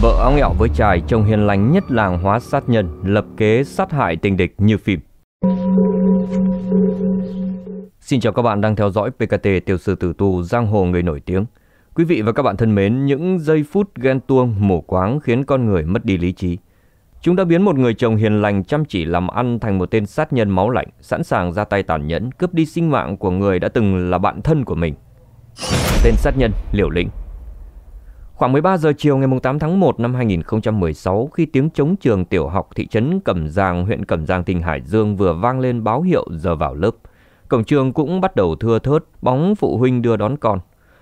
Vợ áo nghẹo với trai trông hiền lành nhất làng hóa sát nhân, lập kế sát hại tình địch như phim. Xin chào các bạn đang theo dõi PKT Tiểu sư tử tu giang hồ người nổi tiếng. Quý vị và các bạn thân mến, những giây phút ghen tuông, mổ quáng khiến con người mất đi lý trí. Chúng đã biến một người chồng hiền lành chăm chỉ làm ăn thành một tên sát nhân máu lạnh, sẵn sàng ra tay tàn nhẫn, cướp đi sinh mạng của người đã từng là bạn thân của mình. Tên sát nhân, liều lĩnh, Khoảng 13 giờ chiều ngày 8 tháng 1 năm 2016, khi tiếng chống trường tiểu học thị trấn Cẩm Giang, huyện Cẩm Giang, tỉnh Hải Dương vừa vang lên báo hiệu giờ vào lớp, cổng trường cũng bắt đầu thưa thớt, bóng phụ huynh đưa đón con.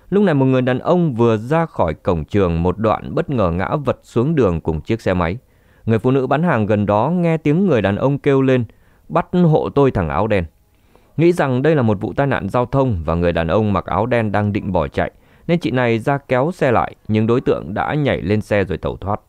Lúc này một người đàn ông vừa ra khỏi cổng trường một đoạn bất ngờ ngã vật xuống đường cùng chiếc xe máy. Người phụ nữ bán hàng gần đó nghe tiếng người đàn ông kêu lên, bắt hộ tôi thằng áo đen. Nghĩ rằng đây là một vụ tai nạn giao thông và người đàn ông mặc áo đen đang định bỏ chạy – nên chị này ra kéo xe lại nhưng đối tượng đã nhảy lên xe rồi tẩu thoát.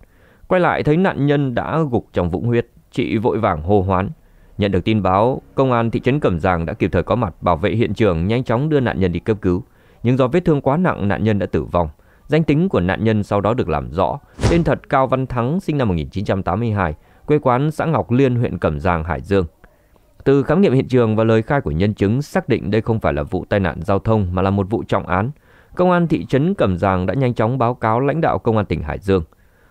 Quay lại thấy nạn nhân đã gục trong vũng huyết, chị vội vàng hô hoán. Nhận được tin báo, công an thị trấn Cẩm Giàng đã kịp thời có mặt bảo vệ hiện trường nhanh chóng đưa nạn nhân đi cấp cứu. Nhưng do vết thương quá nặng nạn nhân đã tử vong. Danh tính của nạn nhân sau đó được làm rõ. Tên thật Cao Văn Thắng sinh năm 1982, quê quán xã Ngọc Liên, huyện Cẩm Giàng, Hải Dương. Từ khám nghiệm hiện trường và lời khai của nhân chứng xác định đây không phải là vụ tai nạn giao thông mà là một vụ trọng án. Công an thị trấn Cẩm Giàng đã nhanh chóng báo cáo lãnh đạo công an tỉnh Hải Dương.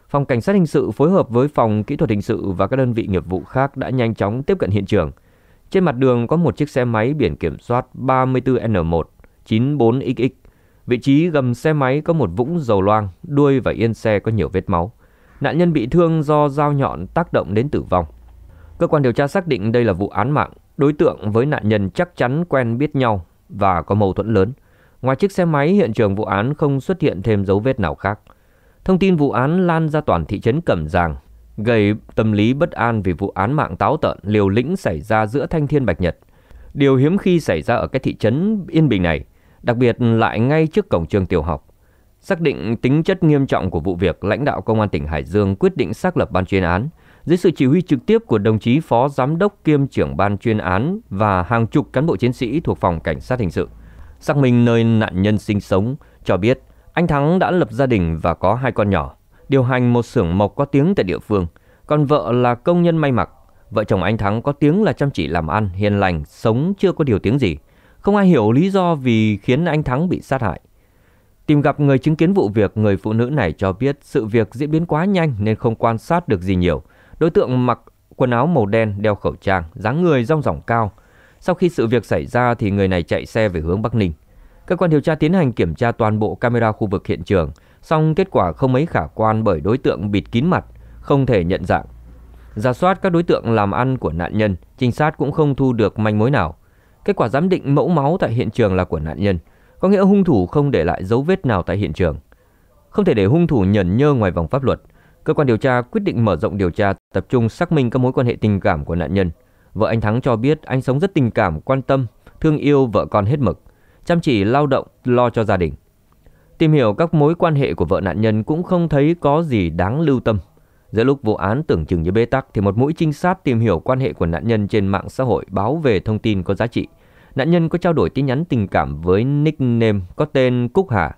Phòng cảnh sát hình sự phối hợp với phòng kỹ thuật hình sự và các đơn vị nghiệp vụ khác đã nhanh chóng tiếp cận hiện trường. Trên mặt đường có một chiếc xe máy biển kiểm soát 34N1 94XX. Vị trí gầm xe máy có một vũng dầu loang, đuôi và yên xe có nhiều vết máu. Nạn nhân bị thương do dao nhọn tác động đến tử vong. Cơ quan điều tra xác định đây là vụ án mạng, đối tượng với nạn nhân chắc chắn quen biết nhau và có mâu thuẫn lớn. Ngoài chiếc xe máy, hiện trường vụ án không xuất hiện thêm dấu vết nào khác. Thông tin vụ án lan ra toàn thị trấn Cẩm Giàng, gây tâm lý bất an vì vụ án mạng táo tợn liều lĩnh xảy ra giữa Thanh Thiên Bạch Nhật. Điều hiếm khi xảy ra ở cái thị trấn Yên Bình này, đặc biệt lại ngay trước cổng trường tiểu học. Xác định tính chất nghiêm trọng của vụ việc, lãnh đạo công an tỉnh Hải Dương quyết định xác lập ban chuyên án dưới sự chỉ huy trực tiếp của đồng chí phó giám đốc kiêm trưởng ban chuyên án và hàng chục cán bộ chiến sĩ thuộc phòng cảnh sát hình sự. Xác minh nơi nạn nhân sinh sống cho biết anh Thắng đã lập gia đình và có hai con nhỏ, điều hành một xưởng mộc có tiếng tại địa phương, còn vợ là công nhân may mặc. Vợ chồng anh Thắng có tiếng là chăm chỉ làm ăn, hiền lành, sống chưa có điều tiếng gì. Không ai hiểu lý do vì khiến anh Thắng bị sát hại. Tìm gặp người chứng kiến vụ việc, người phụ nữ này cho biết sự việc diễn biến quá nhanh nên không quan sát được gì nhiều. Đối tượng mặc quần áo màu đen, đeo khẩu trang, dáng người rong ròng cao, sau khi sự việc xảy ra thì người này chạy xe về hướng Bắc Ninh. Cơ quan điều tra tiến hành kiểm tra toàn bộ camera khu vực hiện trường, song kết quả không mấy khả quan bởi đối tượng bịt kín mặt, không thể nhận dạng. Giả soát các đối tượng làm ăn của nạn nhân, trinh sát cũng không thu được manh mối nào. Kết quả giám định mẫu máu tại hiện trường là của nạn nhân, có nghĩa hung thủ không để lại dấu vết nào tại hiện trường. Không thể để hung thủ nhẫn nhơ ngoài vòng pháp luật, cơ quan điều tra quyết định mở rộng điều tra, tập trung xác minh các mối quan hệ tình cảm của nạn nhân, Vợ anh Thắng cho biết anh sống rất tình cảm, quan tâm, thương yêu vợ con hết mực, chăm chỉ lao động, lo cho gia đình. Tìm hiểu các mối quan hệ của vợ nạn nhân cũng không thấy có gì đáng lưu tâm. Giữa lúc vụ án tưởng chừng như bế tắc thì một mũi trinh sát tìm hiểu quan hệ của nạn nhân trên mạng xã hội báo về thông tin có giá trị. Nạn nhân có trao đổi tin nhắn tình cảm với nickname có tên Cúc Hà.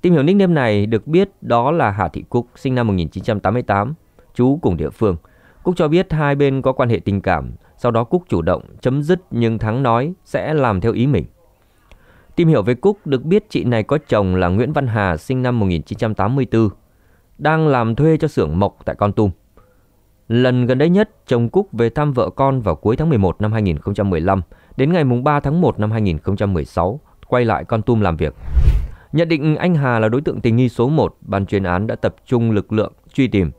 Tìm hiểu nickname này được biết đó là Hà Thị Cúc, sinh năm 1988, chú cùng địa phương. Cúc cho biết hai bên có quan hệ tình cảm, sau đó Cúc chủ động chấm dứt nhưng Thắng nói sẽ làm theo ý mình. Tìm hiểu về Cúc được biết chị này có chồng là Nguyễn Văn Hà sinh năm 1984, đang làm thuê cho xưởng mộc tại Con Tum. Lần gần đây nhất, chồng Cúc về thăm vợ con vào cuối tháng 11 năm 2015 đến ngày 3 tháng 1 năm 2016, quay lại Con Tum làm việc. Nhận định anh Hà là đối tượng tình nghi số 1, ban chuyên án đã tập trung lực lượng truy tìm,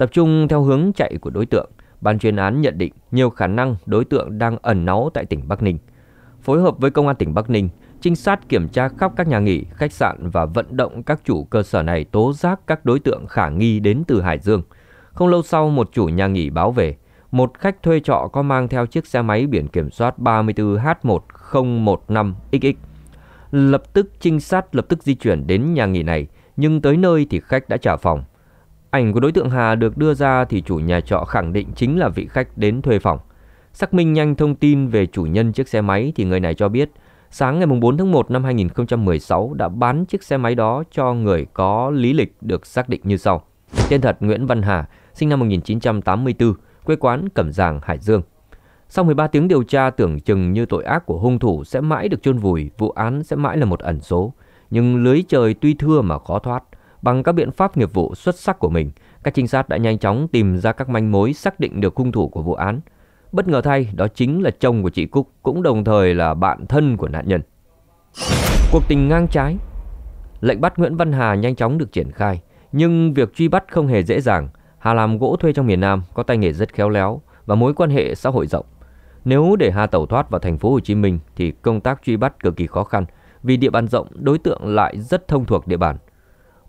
Tập trung theo hướng chạy của đối tượng, ban chuyên án nhận định nhiều khả năng đối tượng đang ẩn náu tại tỉnh Bắc Ninh. Phối hợp với công an tỉnh Bắc Ninh, trinh sát kiểm tra khắp các nhà nghỉ, khách sạn và vận động các chủ cơ sở này tố giác các đối tượng khả nghi đến từ Hải Dương. Không lâu sau, một chủ nhà nghỉ báo về, một khách thuê trọ có mang theo chiếc xe máy biển kiểm soát 34H1015XX. Lập tức trinh sát lập tức di chuyển đến nhà nghỉ này, nhưng tới nơi thì khách đã trả phòng. Ảnh của đối tượng Hà được đưa ra thì chủ nhà trọ khẳng định chính là vị khách đến thuê phòng. Xác minh nhanh thông tin về chủ nhân chiếc xe máy thì người này cho biết, sáng ngày 4 tháng 1 năm 2016 đã bán chiếc xe máy đó cho người có lý lịch được xác định như sau. Tên thật Nguyễn Văn Hà, sinh năm 1984, quê quán Cẩm Giàng, Hải Dương. Sau 13 tiếng điều tra tưởng chừng như tội ác của hung thủ sẽ mãi được chôn vùi, vụ án sẽ mãi là một ẩn số. Nhưng lưới trời tuy thưa mà khó thoát. Bằng các biện pháp nghiệp vụ xuất sắc của mình, các trinh sát đã nhanh chóng tìm ra các manh mối xác định được hung thủ của vụ án. Bất ngờ thay, đó chính là chồng của chị Cúc, cũng đồng thời là bạn thân của nạn nhân. Cuộc tình ngang trái Lệnh bắt Nguyễn Văn Hà nhanh chóng được triển khai, nhưng việc truy bắt không hề dễ dàng. Hà làm gỗ thuê trong miền Nam, có tay nghề rất khéo léo và mối quan hệ xã hội rộng. Nếu để Hà tẩu thoát vào thành phố Hồ Chí Minh thì công tác truy bắt cực kỳ khó khăn vì địa bàn rộng, đối tượng lại rất thông thuộc địa bàn.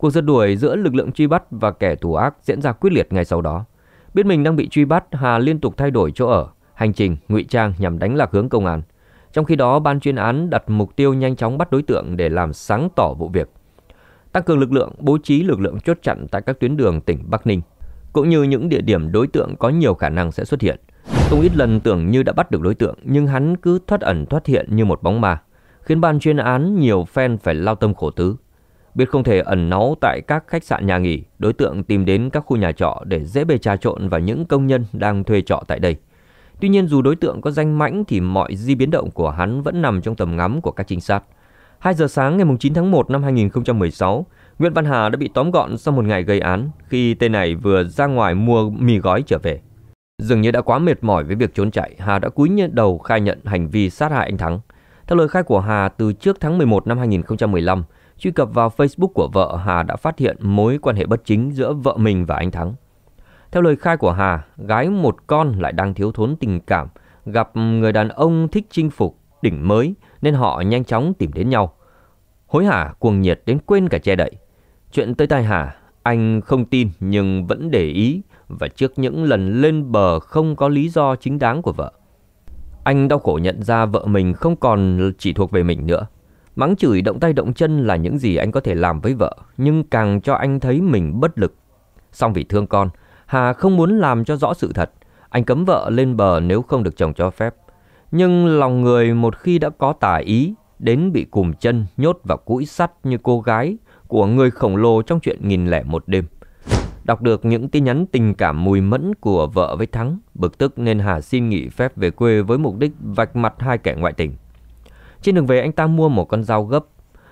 Cuộc rượt đuổi giữa lực lượng truy bắt và kẻ thù ác diễn ra quyết liệt ngay sau đó. Biết mình đang bị truy bắt, Hà liên tục thay đổi chỗ ở, hành trình, ngụy trang nhằm đánh lạc hướng công an. Trong khi đó, ban chuyên án đặt mục tiêu nhanh chóng bắt đối tượng để làm sáng tỏ vụ việc. Tăng cường lực lượng, bố trí lực lượng chốt chặn tại các tuyến đường tỉnh Bắc Ninh, cũng như những địa điểm đối tượng có nhiều khả năng sẽ xuất hiện. Không ít lần tưởng như đã bắt được đối tượng, nhưng hắn cứ thoát ẩn thoát hiện như một bóng ma, khiến ban chuyên án nhiều fan phải lao tâm khổ tứ. Biết không thể ẩn náu tại các khách sạn nhà nghỉ, đối tượng tìm đến các khu nhà trọ để dễ bề trà trộn vào những công nhân đang thuê trọ tại đây. Tuy nhiên dù đối tượng có danh mãnh thì mọi di biến động của hắn vẫn nằm trong tầm ngắm của các trinh sát. 2 giờ sáng ngày 9 tháng 1 năm 2016, Nguyễn Văn Hà đã bị tóm gọn sau một ngày gây án khi tên này vừa ra ngoài mua mì gói trở về. Dường như đã quá mệt mỏi với việc trốn chạy, Hà đã cúi nhận đầu khai nhận hành vi sát hại anh Thắng. Theo lời khai của Hà, từ trước tháng 11 năm 2015, truy cập vào Facebook của vợ, Hà đã phát hiện mối quan hệ bất chính giữa vợ mình và anh Thắng. Theo lời khai của Hà, gái một con lại đang thiếu thốn tình cảm, gặp người đàn ông thích chinh phục, đỉnh mới nên họ nhanh chóng tìm đến nhau. Hối hả cuồng nhiệt đến quên cả che đậy. Chuyện tới tai Hà, anh không tin nhưng vẫn để ý và trước những lần lên bờ không có lý do chính đáng của vợ. Anh đau khổ nhận ra vợ mình không còn chỉ thuộc về mình nữa. Mắng chửi động tay động chân là những gì anh có thể làm với vợ, nhưng càng cho anh thấy mình bất lực. Song vì thương con, Hà không muốn làm cho rõ sự thật. Anh cấm vợ lên bờ nếu không được chồng cho phép. Nhưng lòng người một khi đã có tà ý, đến bị cùm chân nhốt vào cũi sắt như cô gái của người khổng lồ trong chuyện nghìn lẻ một đêm. Đọc được những tin nhắn tình cảm mùi mẫn của vợ với Thắng, bực tức nên Hà xin nghỉ phép về quê với mục đích vạch mặt hai kẻ ngoại tình. Trên đường về anh ta mua một con dao gấp.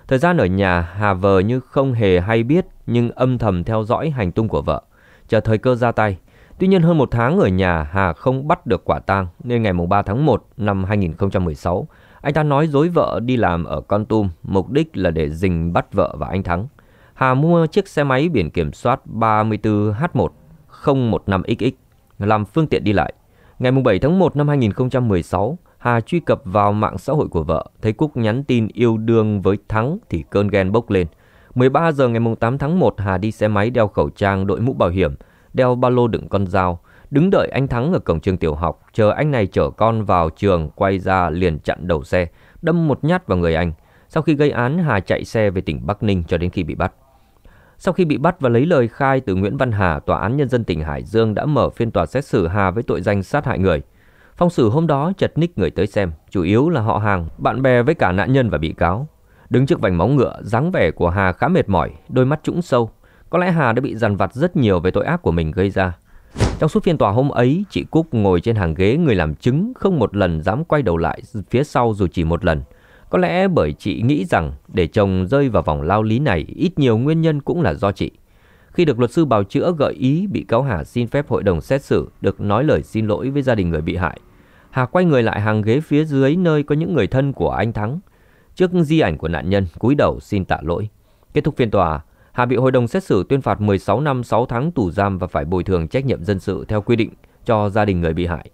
Thời gian ở nhà Hà vờ như không hề hay biết nhưng âm thầm theo dõi hành tung của vợ, chờ thời cơ ra tay. Tuy nhiên hơn một tháng ở nhà Hà không bắt được quả tang nên ngày 3 tháng 1 năm 2016, anh ta nói dối vợ đi làm ở Con Tum, mục đích là để dình bắt vợ và anh Thắng. Hà mua chiếc xe máy biển kiểm soát 34H1015XX làm phương tiện đi lại. Ngày 7 tháng 1 năm 2016, Hà truy cập vào mạng xã hội của vợ, thấy Cúc nhắn tin yêu đương với Thắng thì cơn ghen bốc lên. 13 giờ ngày 8 tháng 1, Hà đi xe máy đeo khẩu trang, đội mũ bảo hiểm, đeo ba lô đựng con dao, đứng đợi anh Thắng ở cổng trường tiểu học, chờ anh này chở con vào trường, quay ra liền chặn đầu xe, đâm một nhát vào người anh. Sau khi gây án, Hà chạy xe về tỉnh Bắc Ninh cho đến khi bị bắt. Sau khi bị bắt và lấy lời khai từ Nguyễn Văn Hà, Tòa án Nhân dân tỉnh Hải Dương đã mở phiên tòa xét xử Hà với tội danh sát hại người. Phong sử hôm đó chật ních người tới xem, chủ yếu là họ hàng, bạn bè với cả nạn nhân và bị cáo. Đứng trước vành móng ngựa, dáng vẻ của Hà khá mệt mỏi, đôi mắt trũng sâu. Có lẽ Hà đã bị dằn vặt rất nhiều về tội ác của mình gây ra. Trong suốt phiên tòa hôm ấy, chị Cúc ngồi trên hàng ghế người làm chứng không một lần dám quay đầu lại phía sau dù chỉ một lần. Có lẽ bởi chị nghĩ rằng để chồng rơi vào vòng lao lý này ít nhiều nguyên nhân cũng là do chị. Khi được luật sư bào chữa gợi ý bị cáo Hà xin phép hội đồng xét xử được nói lời xin lỗi với gia đình người bị hại, Hà quay người lại hàng ghế phía dưới nơi có những người thân của anh Thắng. Trước di ảnh của nạn nhân, cúi đầu xin tạ lỗi. Kết thúc phiên tòa, Hà bị hội đồng xét xử tuyên phạt 16 năm 6 tháng tù giam và phải bồi thường trách nhiệm dân sự theo quy định cho gia đình người bị hại.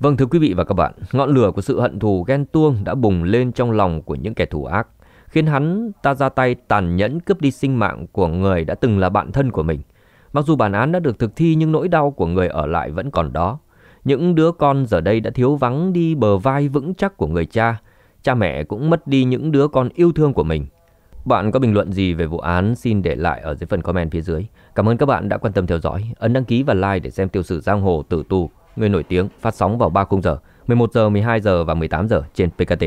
Vâng thưa quý vị và các bạn, ngọn lửa của sự hận thù ghen tuông đã bùng lên trong lòng của những kẻ thù ác, khiến hắn ta ra tay tàn nhẫn cướp đi sinh mạng của người đã từng là bạn thân của mình. Mặc dù bản án đã được thực thi nhưng nỗi đau của người ở lại vẫn còn đó. Những đứa con giờ đây đã thiếu vắng đi bờ vai vững chắc của người cha. Cha mẹ cũng mất đi những đứa con yêu thương của mình. Bạn có bình luận gì về vụ án xin để lại ở dưới phần comment phía dưới. Cảm ơn các bạn đã quan tâm theo dõi. Ấn đăng ký và like để xem tiêu sử giang hồ tử tù, người nổi tiếng phát sóng vào 3 khung giờ, 11 giờ, 12 giờ và 18 giờ trên PKT.